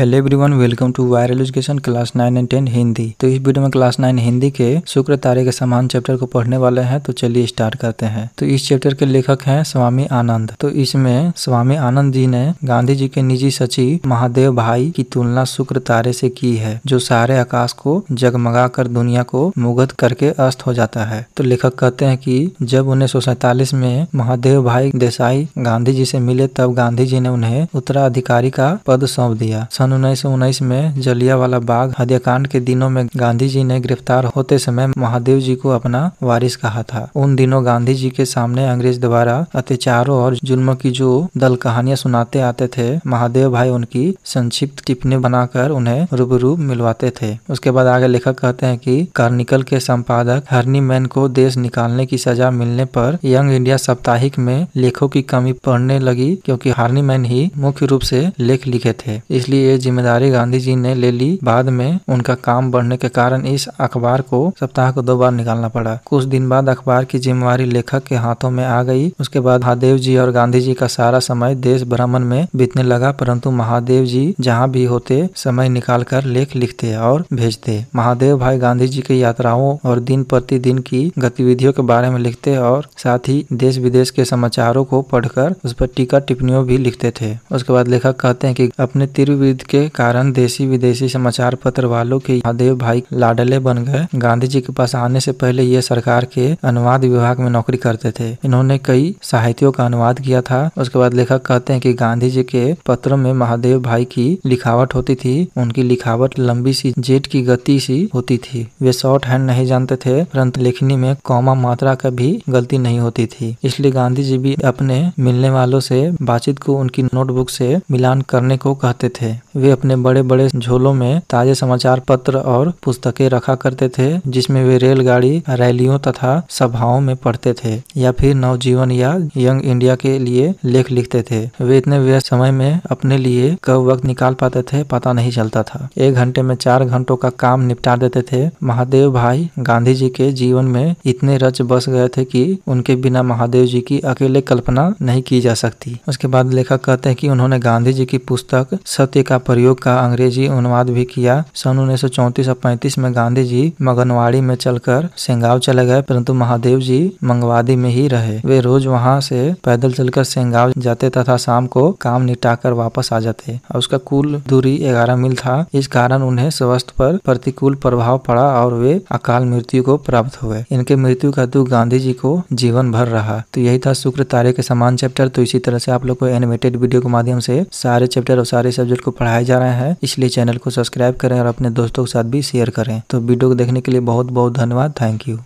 hello everyone welcome to viral education class nine and ten Hindi तो इस video में class nine Hindi के शुक्र तारे के समान चैप्टर को पढ़ने वाले हैं तो चलिए स्टार्ट करते हैं तो इस चैप्टर के लेखक हैं स्वामी आनंद तो इसमें स्वामी आनंद जी ने गांधी जी के निजी सचिव महादेव भाई की तुलना शुक्र तारे से की है जो सारे आकाश को जगमगा कर दुनिया को मुगध करके अस्त हो जाता है तो लेखक कहते हैं की जब उन्नीस में महादेव भाई देसाई गांधी जी से मिले तब गांधी जी ने उन्हें उत्तराधिकारी का पद सौंप दिया सन सन उन्नीस में जलिया वाला बाग हत्याकांड के दिनों में गांधी जी ने गिरफ्तार होते समय महादेव जी को अपना वारिस कहा था उन दिनों गांधी जी के सामने अंग्रेज द्वारा अत्याचारों और जुल्म की जो दल कहानियां सुनाते आते थे महादेव भाई उनकी संक्षिप्त टिप्पणी बनाकर उन्हें रूबरू मिलवाते थे उसके बाद आगे लेखक कहते हैं की कार्निकल के संपादक हरनी मैन को देश निकालने की सजा मिलने पर यंग इंडिया साप्ताहिक में लेखों की कमी पड़ने लगी क्योंकि हार्नी मैन ही मुख्य रूप से लेख लिखे थे इसलिए ये जिम्मेदारी गांधी जी ने ले ली बाद में उनका काम बढ़ने के कारण इस अखबार को सप्ताह को दो बार निकालना पड़ा कुछ दिन बाद अखबार की जिम्मेवारी लेखक के हाथों में आ गई उसके बाद महादेव जी और गांधी जी का सारा समय देश भ्रमण में बीतने लगा परंतु महादेव जी जहाँ भी होते समय निकाल कर लेख लिखते और भेजते महादेव भाई गांधी जी की यात्राओं और दिन प्रतिदिन की गतिविधियों के बारे में लिखते और साथ ही देश विदेश के समाचारों को पढ़कर उस पर टीका टिप्पणियों भी लिखते थे उसके बाद लेखक कहते हैं कि अपने तीव्र जिद के कारण देशी विदेशी समाचार पत्र वालों के महादेव भाई लाडले बन गए गांधी जी के पास आने से पहले ये सरकार के अनुवाद विभाग में नौकरी करते थे इन्होंने कई साहित्यों का अनुवाद किया था उसके बाद लेखक कहते हैं कि गांधी जी के पत्रों में महादेव भाई की लिखावट होती थी उनकी लिखावट लंबी सी जेट की गति सी होती थी वे शॉर्ट हैंड नहीं जानते थे परंतु लेखनी में कौमा मात्रा का भी गलती नहीं होती थी इसलिए गांधी जी भी अपने मिलने वालों से बातचीत को उनकी नोटबुक से मिलान करने को कहते थे वे अपने बड़े बड़े झोलों में ताजे समाचार पत्र और पुस्तकें रखा करते थे जिसमें वे रेलगाड़ी रैलियों तथा सभाओं में पढ़ते थे या फिर नवजीवन या यंग इंडिया के लिए लेख लिखते थे वे इतने व्यस्त समय में अपने लिए कब वक्त निकाल पाते थे पता नहीं चलता था एक घंटे में चार घंटों का काम निपटा देते थे महादेव भाई गांधी जी के जीवन में इतने रच बस गए थे कि उनके बिना महादेव जी की अकेले कल्पना नहीं की जा सकती उसके बाद लेखक कहते हैं कि उन्होंने गांधी जी की पुस्तक सत्य का प्रयोग का अंग्रेजी अनुवाद भी किया सन उन्नीस सौ चौतीस और पैंतीस में गांधी जी मगनवाड़ी में चलकर सेंगाव चले गए परंतु महादेव जी मंगवादी में ही रहे वे रोज वहाँ से पैदल चलकर सेंगाव जाते तथा शाम को काम कर वापस आ जाते और उसका कुल दूरी ग्यारह मील था इस कारण उन्हें स्वास्थ्य पर प्रतिकूल प्रभाव पड़ा और वे अकाल मृत्यु को प्राप्त हुए इनके मृत्यु का दुख गांधी जी को जीवन भर रहा तो यही था शुक्र तारे के समान चैप्टर तो इसी तरह से आप लोग को एनिमेटेड वीडियो के माध्यम से सारे चैप्टर और सारे सब्जेक्ट को पढ़ा पढ़ाए जा रहे हैं इसलिए चैनल को सब्सक्राइब करें और अपने दोस्तों के साथ भी शेयर करें तो वीडियो को देखने के लिए बहुत बहुत धन्यवाद थैंक यू